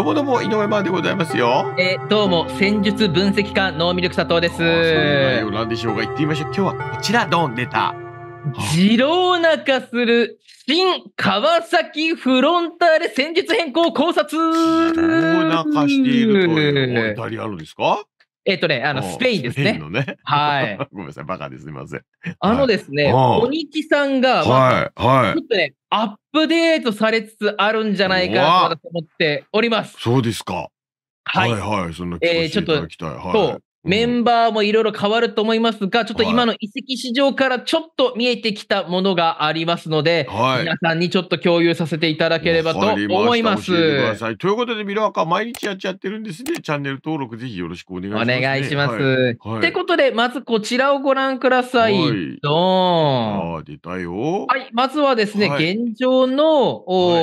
どうもどうも井上マンでございますよ。えー、どうも戦術分析家能見力佐藤です。そうなんでしょうか。言ってみましょう。今日はこちらドン出た。ジローナ化する新川崎フロンターレ戦術変更考察。ジローナ化しているというお便りあるんですかえっ、ー、とね、あの、スペインですね。ねはい。ごめんなさい、バカですみません。あのですね、鬼、は、木、さんが、はい、はい。ちょっとね、アップデートされつつあるんじゃないかなと思っております。そうですか。はい、はい、はい、その、えー、ちょっと、はい、メンバーもいろいろ変わると思いますが、ちょっと今の移籍市場からちょっと見えてきたものがありますので、はい、皆さんにちょっと共有させていただければと思います。まいということで、ミラーカー毎日やっちゃってるんですね。チャンネル登録ぜひよろしくお願いします、ね、お願いします。はいはい、ってことで、まずこちらをご覧ください。はい、出たよ。はい、まずはですね、現状の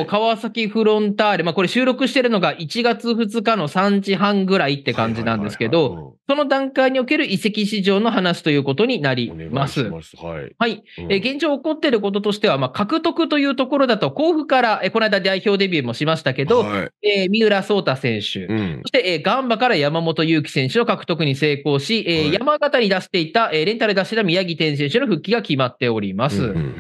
お、川崎フロンターレ、まあこれ収録してるのが1月2日の3時半ぐらいって感じなんですけど、その段階における移籍市場の話ということになります。いますはい。はい、うん、え現状起こっていることとしては、まあ、獲得というところだと、甲府から、えこの間代表デビューもしましたけど、はい、えー、三浦颯太選手、うん、そして、えガンバから山本裕希選手の獲得に成功し、え、はい、山形に出していた、えレンタル出してた宮城天選手の復帰が決まっております。うん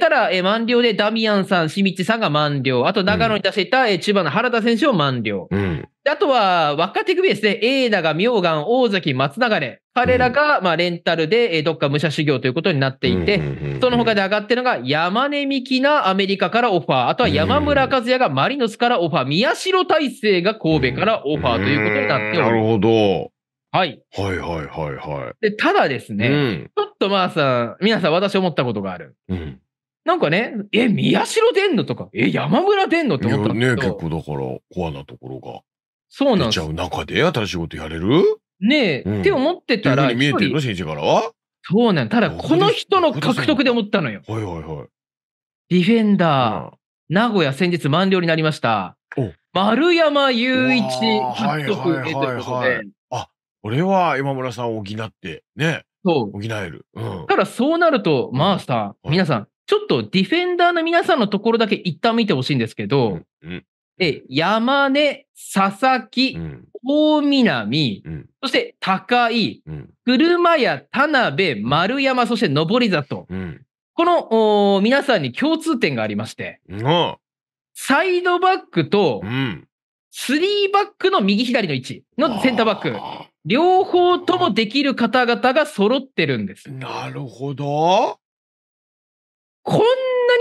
ただ、え満了でダミアンさん、清水さんが満了、あと長野に出していた、え千葉の原田選手を満了。うんあとは、若手組ですね。永田が明岩、大関、松流。彼らが、まあ、レンタルで、どっか武者修行ということになっていて、その他で上がってるのが、山根美希なアメリカからオファー、あとは山村和也がマリノスからオファー、宮代大成が神戸からオファーということになっております。なるほど。はい。はいはいはいはい。で、ただですね、うん、ちょっとまあさ、皆さん私思ったことがある。うん、なんかね、え、宮代出んのとか、え、山村出んのって思ったんだけど。ね、結構だから、コアなところが。そうなん出ちゃ。う中で新しいことやれるねえ、うんって思ってたうら、に見えてるの一人先生からはそうなんただ、この人の獲得で思ったのよ。はいはいはい。ディフェンダー、名古屋先日満了になりましたお。丸山雄一う獲得へということはいはいはいはでい。俺は今村さんを補って、ね、そう。補える。うん。ただそうなると、まあさ、うん皆さん、ちょっとディフェンダーの皆さんのところだけ一旦見てほしいんですけど、うんうんで、山根、佐々木、うん、大南、うん、そして高井、うん、車屋、田辺、丸山、そして上里。この皆さんに共通点がありまして、サイドバックと、スリーバックの右左の位置のセンターバック、両方ともできる方々が揃ってるんです。なるほど。こん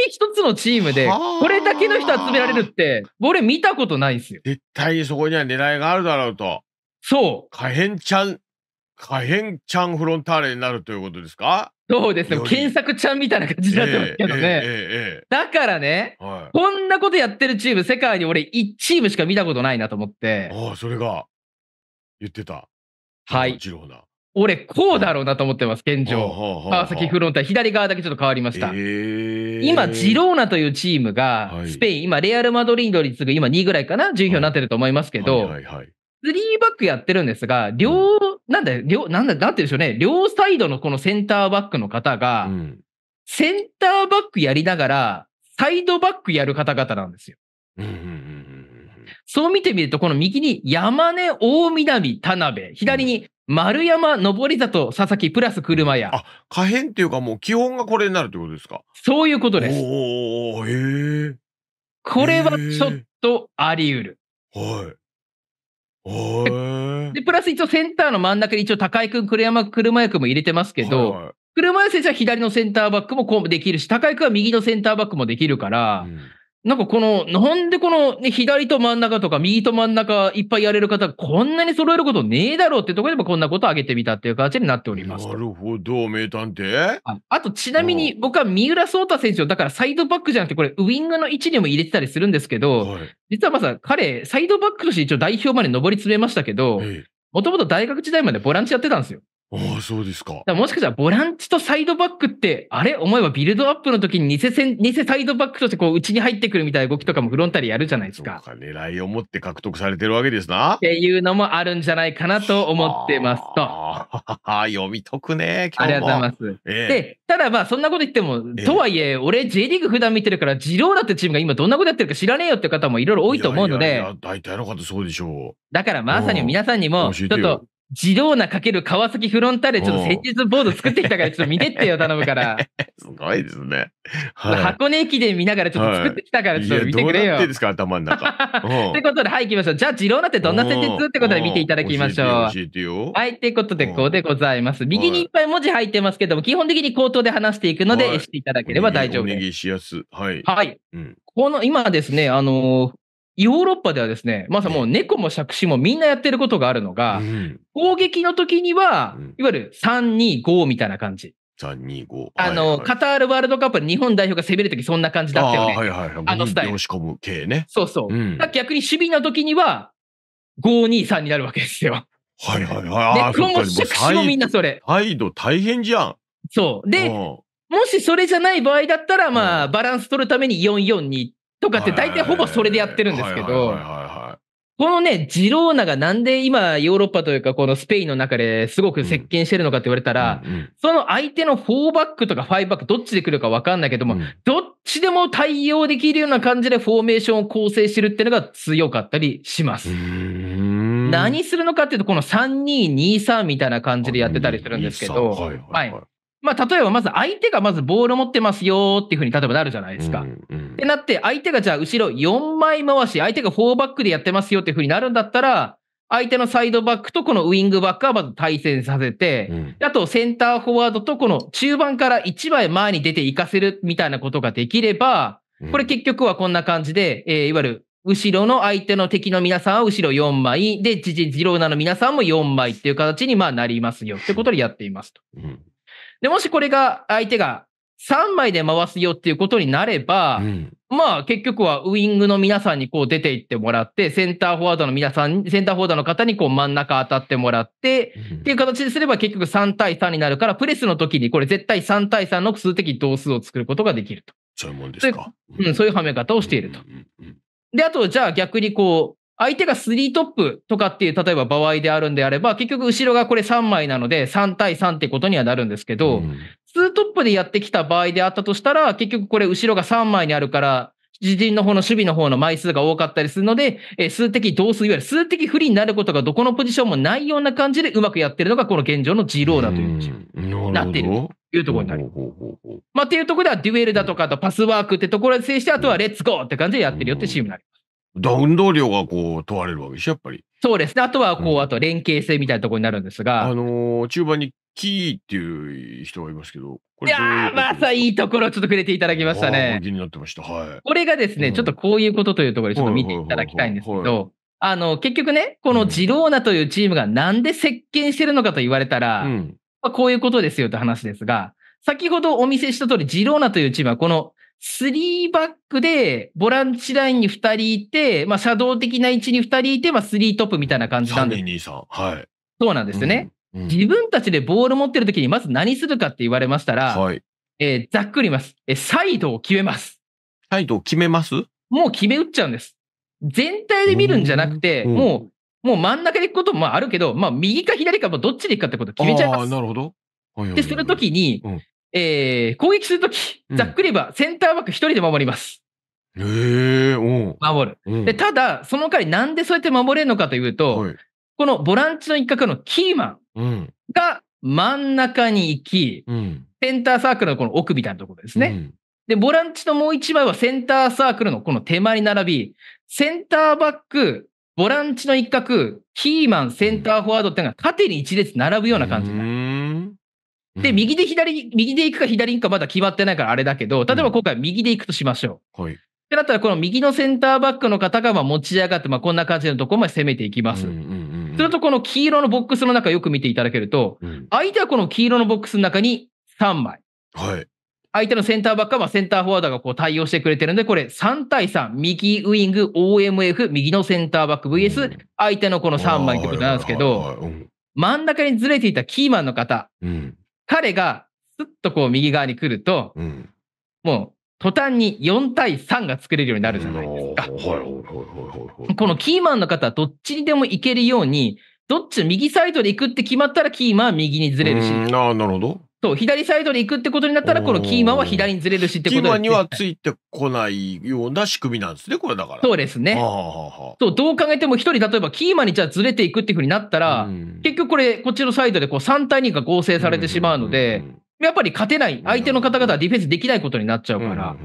一つのチームで、これだけの人集められるって、俺見たことないんですよ。絶対にそこには狙いがあるだろうと。そう。可変ちゃん、可変ちゃんフロンターレになるということですかそうですね。検索ちゃんみたいな感じになってますけどね。えーえーえー、だからね、はい、こんなことやってるチーム、世界に俺一チームしか見たことないなと思って。ああ、それが言ってた。はい。ジローな。俺、こうだろうなと思ってます、現状。川崎フロンターレ、左側だけちょっと変わりました。えー、今、ジローナというチームが、スペイン、今、レアル・マドリードに次ぐ、今2位ぐらいかな、順位になってると思いますけど、3バックやってるんですが、両、うん、なんだ、両、なんだ、なんていうんでしょうね、両サイドのこのセンターバックの方が、うん、センターバックやりながら、サイドバックやる方々なんですよ。そう見てみると、この右に山根、大南、田辺、左に丸山上り里佐々木プラス車屋。あ、可変っていうかもう基本がこれになるってことですかそういうことです。おー、へえ。これはちょっとあり得る。はい。はい。で、プラス一応センターの真ん中に一応高井くん、栗山車屋くんも入れてますけど、はい車屋選手は左のセンターバックもこうできるし、高井くんは右のセンターバックもできるから、うんなんかこの、なんでこの、ね、左と真ん中とか右と真ん中いっぱいやれる方こんなに揃えることねえだろうってところでもこんなことを挙げてみたっていう形になっております。なるほど、名探偵。あと、ちなみに僕は三浦颯太選手を、だからサイドバックじゃなくて、これウイングの位置にも入れてたりするんですけど、はい、実はまさ、彼、サイドバックとして一応代表まで上り詰めましたけど、もともと大学時代までボランチやってたんですよ。ああ、そうですか。かもしかしたらボランチとサイドバックって、あれ思えばビルドアップの時に偽せ偽サイドバックとしてこう内に入ってくるみたいな動きとかもフロンターやるじゃないですか。か、狙いを持って獲得されてるわけですな。っていうのもあるんじゃないかなと思ってますと。あ 読み解くね、ありがとうございます。えで、ただまあそんなこと言っても、とはいえ、俺 J リーグ普段見てるから、ジローだってチームが今どんなことやってるか知らねえよって方もいろいろ多いと思うので。いやいやいや大体の方そうでしょう。だからまさに皆さんにも、ちょっと自動なかける川崎フロンターレ、ちょっと先日ボード作ってきたから、ちょっと見てってよ、頼むから。すごいですね。はい、箱根駅伝見ながらちょっと作ってきたから、ちょっと見てくれよ。はい、いですか、頭の中。と いうことで、はい、行きましょう。じゃあ、ジローナってどんな戦術ってことで見ていただきましょう。はい、ということで、こうでございます。右にいっぱい文字入ってますけども、基本的に口頭で話していくので、していただければ大丈夫です。お願いしやす。はい。はい。うんこの今ですね、あのー、ヨーロッパではですね、まさもう猫も杓子もみんなやってることがあるのが、うん、攻撃の時には、いわゆる325みたいな感じ。325。あの、はいはい、カタールワールドカップで日本代表が攻めるときそんな感じだったよね。あ,、はいはいあのスタイル。押し込む系ね。そうそう。うん、逆に守備の時には、523になるわけですよ。はいはいはい。で、この杓子もみんなそれ。態度大変じゃん。そう。で、もしそれじゃない場合だったら、まあ、バランス取るために442とかって大体ほぼそれでやってるんですけど、このね、ジローナがなんで今ヨーロッパというかこのスペインの中ですごく席巻してるのかって言われたら、うんうんうん、その相手の4バックとか5バックどっちで来るかわかんないけども、うん、どっちでも対応できるような感じでフォーメーションを構成してるっていうのが強かったりします。何するのかっていうと、この3223みたいな感じでやってたりするんですけど、はい、はいはいまあ、例えばまず相手がまずボール持ってますよっていうふうに例えばなるじゃないですか。うんうん、ってなって、相手がじゃあ後ろ4枚回し、相手が4バックでやってますよっていうふうになるんだったら、相手のサイドバックとこのウイングバックはまず対戦させて、うん、あとセンターフォワードとこの中盤から1枚前に出ていかせるみたいなことができれば、これ結局はこんな感じで、えー、いわゆる後ろの相手の敵の皆さんは後ろ4枚で、ジジジローナの皆さんも4枚っていう形にまあなりますよってことでやっていますと。うんで、もしこれが相手が3枚で回すよっていうことになれば、うん、まあ結局はウイングの皆さんにこう出ていってもらって、センターフォワードの皆さん、センターフォワードの方にこう真ん中当たってもらって、っていう形ですれば結局3対3になるから、プレスの時にこれ絶対3対3の数的同数を作ることができると。そういうもんですか。うん、そういうはめ方をしていると。で、あと、じゃあ逆にこ相手が3トップとかっていう、例えば場合であるんであれば、結局後ろがこれ3枚なので、3対3ってことにはなるんですけど、うん、2トップでやってきた場合であったとしたら、結局これ後ろが3枚にあるから、自陣の方の守備の方の枚数が多かったりするので、えー、数的同数、いわゆる数的不利になることがどこのポジションもないような感じでうまくやってるのが、この現状の G ローだというなっているというところになります。まあ、っていうところでは、デュエルだとか、あとパスワークってところで制して、あとはレッツゴーって感じでやってるよってチームになり運動量がこう問われるわけでしょ、やっぱり。そうですね。あとは、こう、うん、あと連携性みたいなところになるんですが。あのー、中盤にキーっていう人がいますけど、いやまさいいところちょっとくれていただきましたね。気になってました。はい。これがですね、うん、ちょっとこういうことというところでちょっと見ていただきたいんですけど、あの、結局ね、このジローナというチームがなんで席巻してるのかと言われたら、うん、まあ、こういうことですよって話ですが、先ほどお見せした通り、ジローナというチームはこの3バックで、ボランチラインに2人いて、まあ、作動的な位置に2人いて、まあ、3トップみたいな感じなんです。323。はい。そうなんですね。うんうん、自分たちでボール持ってる時に、まず何するかって言われましたら、はい、えー、ざっくり言います。えサイドを決めます。サイドを決めますもう決め打っちゃうんです。全体で見るんじゃなくて、もう、もう真ん中で行くこともあるけど、まあ、右か左か、どっちで行くかってことを決めちゃいます。なるほど。で、するときに、えー、攻撃するとき、ざっくり言えばセンターバック一人で守ります。へ、うん、えー、守る。でただ、その代わりなんでそうやって守れるのかというと、はい、このボランチの一角のキーマンが真ん中に行き、うん、センターサークルのこの奥みたいなところですね。うん、で、ボランチのもう一枚はセンターサークルのこの手前に並び、センターバック、ボランチの一角、キーマン、センターフォワードっていうのが縦に一列並ぶような感じになる。で、右で左、右で行くか左行くかまだ決まってないからあれだけど、例えば今回右で行くとしましょう。はい。ってなったら、この右のセンターバックの方がまあ持ち上がって、まあこんな感じのところまで攻めていきます。うんうんすると、この黄色のボックスの中よく見ていただけると、うん、相手はこの黄色のボックスの中に3枚。はい。相手のセンターバックはまあセンターフォワードがこう対応してくれてるんで、これ3対3、右ウイング、OMF、右のセンターバック VS、相手のこの3枚ってことなんですけど、真ん中にずれていたキーマンの方、うん、彼がすっとこう右側に来ると、うん、もう途端に4対3が作れるようになるじゃないですか。このキーマンの方はどっちにでも行けるように、どっち右サイドで行くって決まったらキーマンは右にずれるし。あ、なるほど。そう、左サイドに行くってことになったら、このキーマンは左にずれるしってことキーマンにはついてこないような仕組みなんですね、これだから。そうですね。そう、どう考えても一人、例えばキーマンにじゃあずれていくっていうふうになったら、結局これ、こっちのサイドでこう3対2が合成されてしまうので、やっぱり勝てない、相手の方々はディフェンスできないことになっちゃうから、っ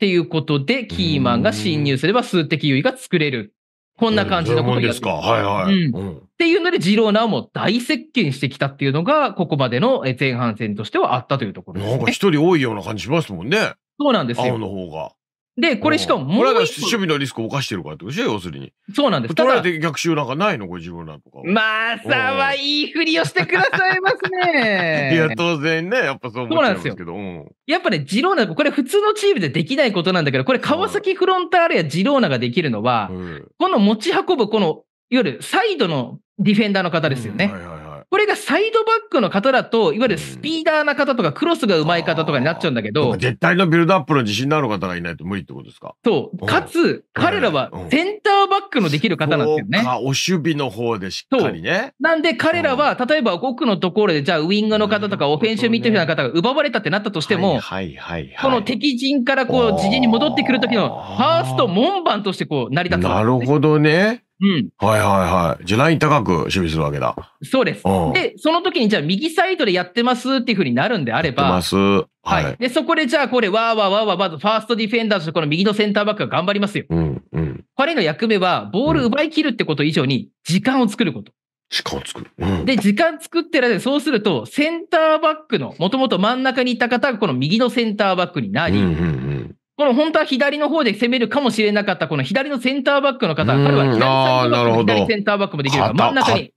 ていうことで、キーマンが侵入すれば数的優位が作れるこんな感じのことですか。はいはい、うんっていうので、ジローナも大接見してきたっていうのが、ここまでの前半戦としてはあったというところです、ね、なんか一人多いような感じしますもんね。そうなんですよ。青の方が。で、これしかももうれが守備のリスクを犯してるからってことでしょ要するに。そうなんです。取られて逆襲なんかないのご自分らとか。まさはいいふりをしてくださいますね。いや、当然ね。やっぱそう思っちゃいますけど。そうなんですよ。うん、やっぱね、ジローナ、これ普通のチームでできないことなんだけど、これ川崎フロンターレやジローナができるのは、うん、この持ち運ぶ、この、いわゆるサイドのディフェンダーの方ですよね。うんはいはいこれがサイドバックの方だと、いわゆるスピーダーな方とか、クロスが上手い方とかになっちゃうんだけど、絶対のビルドアップの自信のある方がいないと無理ってことですか。そう。かつ、彼らはセンターバックのできる方なんですよね。あ、お守備の方でしっかりね。なんで彼らは、例えば奥のところで、じゃあウイングの方とか、オフェンシブミッドフィーの方が奪われたってなったとしても、この敵陣からこう、自陣に戻ってくる時の、ファースト門番としてこう、成り立つ、ね。なるほどね。うん。はいはいはい。じゃあライン高く守備するわけだ。そうです。で、その時にじゃあ右サイドでやってますっていうふうになるんであれば。はい、はい。で、そこでじゃあこれ、わーわーわーわーファーストディフェンダーとしてこの右のセンターバックが頑張りますよ。うんうん。彼の役目は、ボール奪い切るってこと以上に、時間を作ること。時間を作る。うん、で、時間作ってるそうすると、センターバックの、もともと真ん中にいた方がこの右のセンターバックになり、うんうんうんこの本当は左の方で攻めるかもしれなかった、この左のセンターバックの方、彼は左サイド左センターバックもできるから、真ん中に。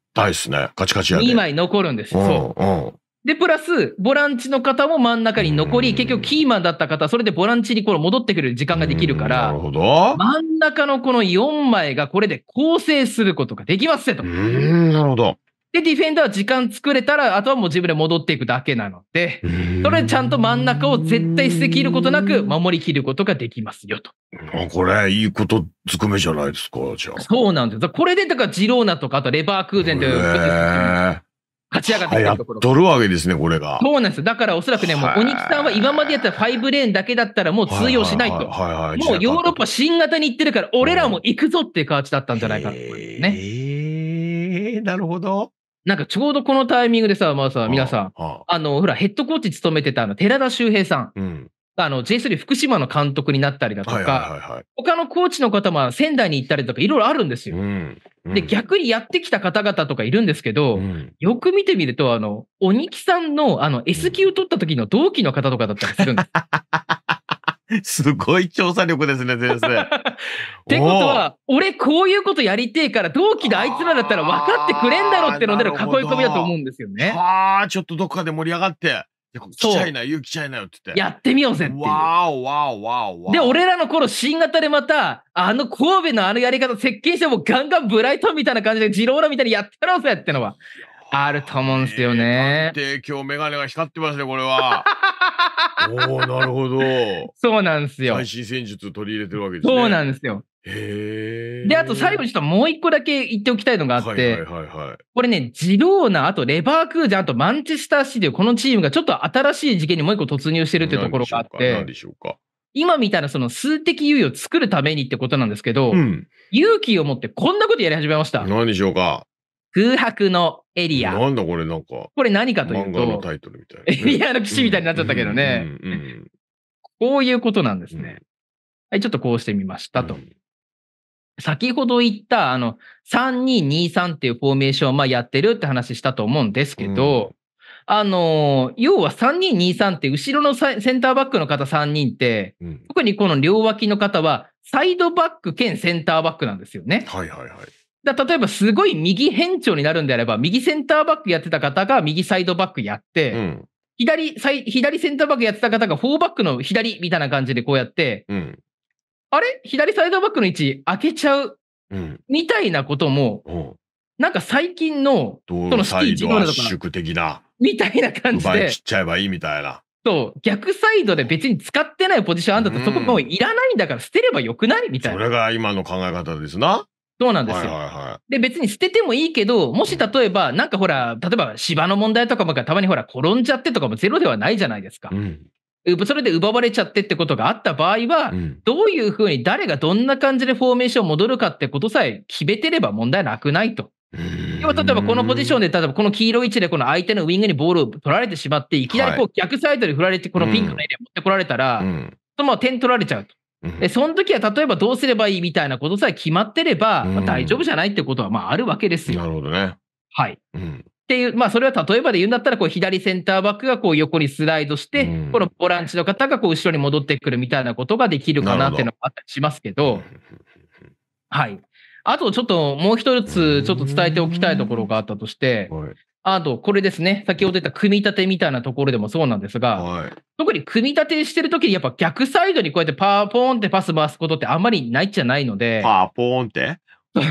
カチカチや2枚残るんです。そう。で、プラス、ボランチの方も真ん中に残り、結局キーマンだった方、それでボランチにこの戻ってくる時間ができるから、なるほど。真ん中のこの4枚がこれで構成することができますと。うん、なるほど。で、ディフェンダーは時間作れたら、あとはもう自分で戻っていくだけなので、それちゃんと真ん中を絶対捨て切ることなく守りきることができますよと。あこれ、いいことずくめじゃないですか、じゃあ。そうなんです。これで、だからジローナとか、あとレバークーゼンという。勝ち上がってきたところ。取るわけですね、これが。そうなんですだからおそらくね、もう、鬼木さんは今までやった5レーンだけだったらもう通用しないと。もうヨーロッパ新型に行ってるから、俺らも行くぞっていう形だったんじゃないかと思いますね。えー、なるほど。なんかちょうどこのタイミングでさ、まあさ、皆さん、あの、ほら、ヘッドコーチ務めてたあの、寺田修平さん。うん、あの、J3 福島の監督になったりだとか、他のコーチの方も仙台に行ったりとか、いろいろあるんですよ。うんうん、で、逆にやってきた方々とかいるんですけど、よく見てみると、あの、鬼木さんの、あの、S 級取った時の同期の方とかだったりするんです。すごい調査力ですね、先生。ってことは、俺こういうことやりてえから、同期であいつらだったら分かってくれんだろってのでの囲い込みだと思うんですよね。はあ、ちょっとどっかで盛り上がって。来ちゃいなよ、来ちゃいなよって言って。やってみようぜっていう。わおわおわおわで、俺らの頃、新型でまた、あの神戸のあのやり方、設計してもガンガンブライトンみたいな感じで、ジローラみたいにやってやろうぜってのは、あると思うんですよね。えー、帝メガネが光ってますね、これは。おおなるほど。そうなんですよ。最新戦術取り入れてるわけですね。そうなんですよ。へで、あと最後にちょっともう一個だけ言っておきたいのがあって、これね、ジローナ、あとレバークージャン、あとマンチェスターシティ、このチームがちょっと新しい事件にもう一個突入してるっていうところがあって、今みたいなその数的優位を作るためにってことなんですけど、うん、勇気を持ってこんなことやり始めました。何でしょうか空白のエリア。なんだこれなんか。これ何かというと。漫画のタイトルみたいな、ね、エリアの騎士みたいになっちゃったけどね。こういうことなんですね。はい、ちょっとこうしてみましたと。先ほど言った、あの、3223っていうフォーメーション、まあやってるって話したと思うんですけど、あの要は3223って後ろのセンターバックの方3人って、特にこの両脇の方はサイドバック兼センターバックなんですよね。はいはいはい。だ例えばすごい右変調になるんであれば、右センターバックやってた方が右サイドバックやって、うん、左サイ、左センターバックやってた方が4バックの左みたいな感じでこうやって、うん、あれ左サイドバックの位置開けちゃう、うん、みたいなことも、なんか最近の、そのシティ・ジロード圧縮的なみたいな感じで。切っちゃえばいいみたいな。そう、逆サイドで別に使ってないポジションあんだったら、そこもういらないんだから捨てればよくないみたいな。それが今の考え方ですな。そうなんですよ、はいはいはい。で、別に捨ててもいいけど、もし例えば、なんかほら、例えば芝の問題とかもたまにほら、転んじゃってとかもゼロではないじゃないですか。うんそれで奪われちゃってってことがあった場合は、どういうふうに誰がどんな感じでフォーメーション戻るかってことさえ決めてれば問題なくないと。要は例えばこのポジションで、例えばこの黄色い位置でこの相手のウイングにボールを取られてしまって、いきなりこう逆サイドに振られて、このピンクのエリア持ってこられたら、そのまま点取られちゃうと。でその時は例えばどうすればいいみたいなことさえ決まってれば、まあ、大丈夫じゃないってことはまああるわけですよ。なるほどね。はい。うん、っていう、まあ、それは例えばで言うんだったら、こう、左センターバックがこう横にスライドして、このボランチの方がこう後ろに戻ってくるみたいなことができるかなっていうのがあったりしますけど、はい。あと、ちょっともう一つ、ちょっと伝えておきたいところがあったとして、あと、これですね。先ほど言った組み立てみたいなところでもそうなんですが、はい、特に組み立てしてるときに、やっぱ逆サイドにこうやってパーポーンってパス回すことってあんまりないじゃないので。パーポーンって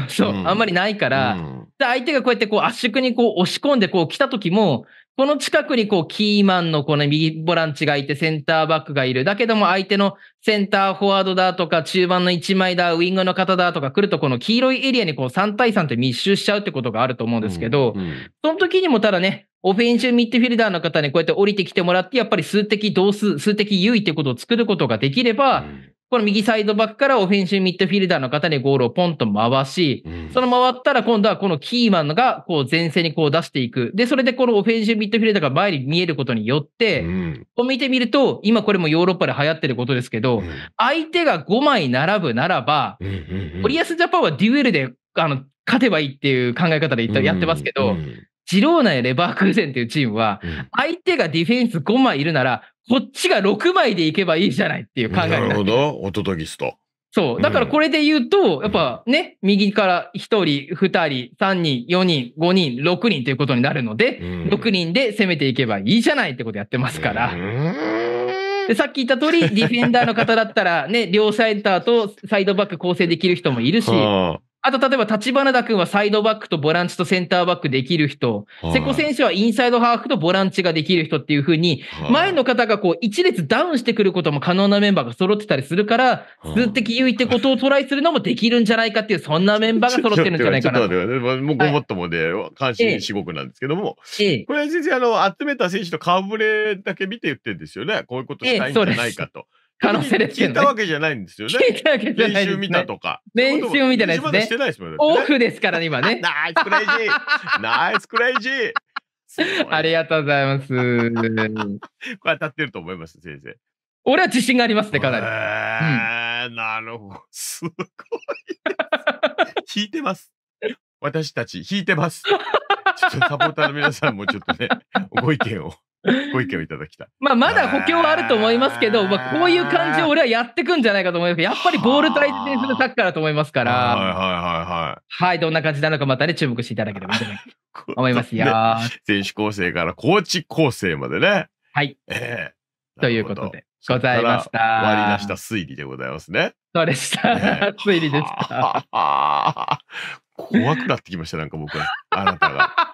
そう、うん、あんまりないから、うん、で相手がこうやってこう圧縮にこう押し込んでこう来た時も、この近くにこうキーマンのこの右ボランチがいてセンターバックがいる。だけども相手のセンターフォワードだとか中盤の1枚だ、ウィングの方だとか来るとこの黄色いエリアにこう3対3って密集しちゃうってことがあると思うんですけど、うんうん、その時にもただね、オフェンシブミッドフィルダーの方にこうやって降りてきてもらって、やっぱり数的同数、数的優位ってことを作ることができれば、うんこの右サイドバックからオフェンシブミッドフィルダーの方にゴールをポンと回し、うん、その回ったら今度はこのキーマンがこう前線にこう出していく。で、それでこのオフェンシブミッドフィルダーが前に見えることによって、うん、こう見てみると、今これもヨーロッパで流行ってることですけど、うん、相手が5枚並ぶならば、森保、うん、ジャパンはデュエルであの勝てばいいっていう考え方でやってますけど、ジローナやレバークーゼンっていうチームは、相手がディフェンス5枚いるなら、こっちが6枚でいけばいいじゃないっていう考えなるほど。お届きギスと。そう。だからこれで言うと、うん、やっぱね、右から1人、2人、3人、4人、5人、6人ということになるので、うん、6人で攻めていけばいいじゃないってことやってますから。でさっき言った通り、ディフェンダーの方だったら、ね、両サイダーとサイドバック構成できる人もいるし、あと、例えば、立花田君はサイドバックとボランチとセンターバックできる人、瀬古選手はインサイドハーフとボランチができる人っていうふうに、前の方がこう、一列ダウンしてくることも可能なメンバーが揃ってたりするから、数的優位ってことをトライするのもできるんじゃないかっていう、そんなメンバーが揃ってるんじゃないかなと。ちょっと待って、もうごもっともで、関心至極なんですけども、これ先生、あの、集めた選手と顔ぶれだけ見て言ってるんですよね。こういうことしたいんじゃないかと。可能性ですけど、ね、聞いたわけじゃないんですよね。聞いたわけじゃない、ね、練習見たとか。練習見たですね。ましてないですもんね。オフですからね、今 ね。ナイスクレイジーナイスクレイジーありがとうございます。これ当たってると思います、先生。俺は自信がありますね、かなり。えー、なるほど。すごい。引 いてます。私たち、引いてます。ちょっとサポーターの皆さんもちょっとね、ご意見を。ご意見をいただきたい。まあ、まだ補強はあると思いますけど、まあ、こういう感じを俺はやっていくんじゃないかと思いますやっぱりボール大事にするサッカーだと思いますから。はいはいはいはい。はい、どんな感じなのかまたね、注目していただければと思いますよね。選手構成からコーチ構成までね。はい。えー、ということで。ございました。割り出した推理でございますね。そうでした。ね、推理でした。怖くなってきました、なんか僕は。あなたが。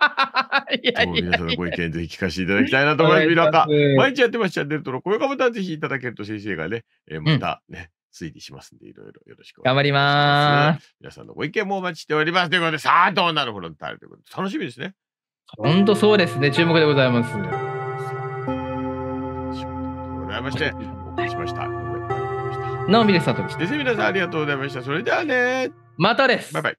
皆さんのご意見、ぜひ聞かせていただきたいなと思います。皆さ毎日やってますチャンネル登録、高評価ボタンぜひいただけると先生がね、えー、またね、うん、推理しますんで、いろいろよろしくお願いします。頑張ります。皆さんのご意見もお待ちしております。ということで、さあ、どうなるほどになるということで、楽しみですね。本当そうですね。注目でございます。ございまして、お送りしました。のみでさとです。皆さんありがとうございました。それではね。またです。バイバイ。